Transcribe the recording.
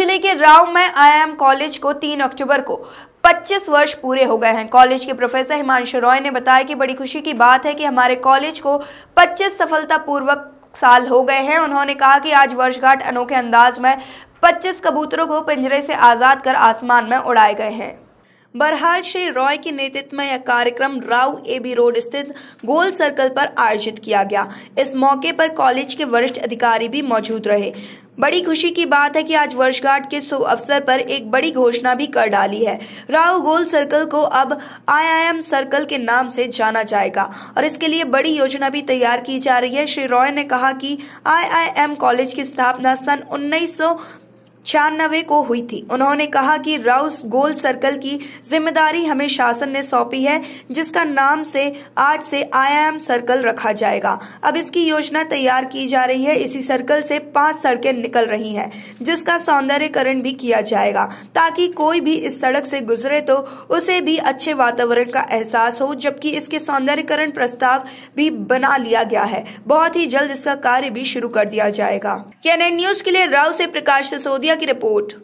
जिले के राव में आईएम कॉलेज को 3 अक्टूबर को 25 वर्ष पूरे हो गए हैं कॉलेज के प्रोफेसर हिमांशु रॉय ने बताया कि बड़ी खुशी की बात है कि हमारे कॉलेज को 25 सफलतापूर्वक साल हो गए हैं उन्होंने कहा कि आज वर्षगांठ अनोखे अंदाज में 25 कबूतरों को पिंजरे से आज़ाद कर आसमान में उड़ाए गए हैं बरहाल श्री रॉय के नेतृत्व में यह कार्यक्रम राव एबी रोड स्थित गोल सर्कल पर आयोजित किया गया इस मौके पर कॉलेज के वरिष्ठ अधिकारी भी मौजूद रहे बड़ी खुशी की बात है कि आज वर्षगांठ के शुभ अवसर पर एक बड़ी घोषणा भी कर डाली है राहु गोल सर्कल को अब आईआईएम सर्कल के नाम से जाना जाएगा और इसके लिए बड़ी योजना भी तैयार की जा रही है श्री रॉय ने कहा कि आईआईएम कॉलेज की स्थापना सन उन्नीस छियानबे को हुई थी उन्होंने कहा कि राउस गोल सर्कल की जिम्मेदारी हमें शासन ने सौंपी है जिसका नाम से आज से एम सर्कल रखा जाएगा अब इसकी योजना तैयार की जा रही है इसी सर्कल से पांच सड़कें निकल रही हैं जिसका सौंदर्यकरण भी किया जाएगा ताकि कोई भी इस सड़क से गुजरे तो उसे भी अच्छे वातावरण का एहसास हो जबकि इसके सौंदर्यकरण प्रस्ताव भी बना लिया गया है बहुत ही जल्द इसका कार्य भी शुरू कर दिया जाएगा कैन न्यूज के लिए राउ से प्रकाश सिसोदिया इंडिया की रिपोर्ट